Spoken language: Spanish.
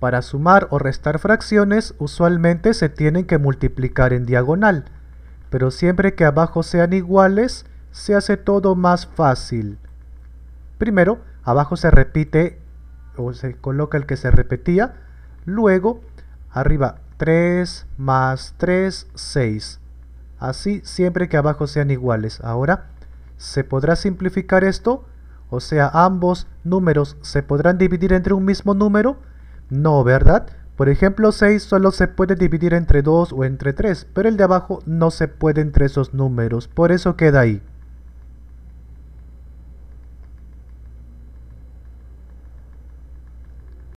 Para sumar o restar fracciones, usualmente se tienen que multiplicar en diagonal, pero siempre que abajo sean iguales, se hace todo más fácil. Primero, abajo se repite o se coloca el que se repetía, luego, arriba 3 más 3, 6. Así siempre que abajo sean iguales. Ahora, ¿se podrá simplificar esto? O sea, ambos números se podrán dividir entre un mismo número no, ¿verdad? Por ejemplo, 6 solo se puede dividir entre 2 o entre 3, pero el de abajo no se puede entre esos números, por eso queda ahí.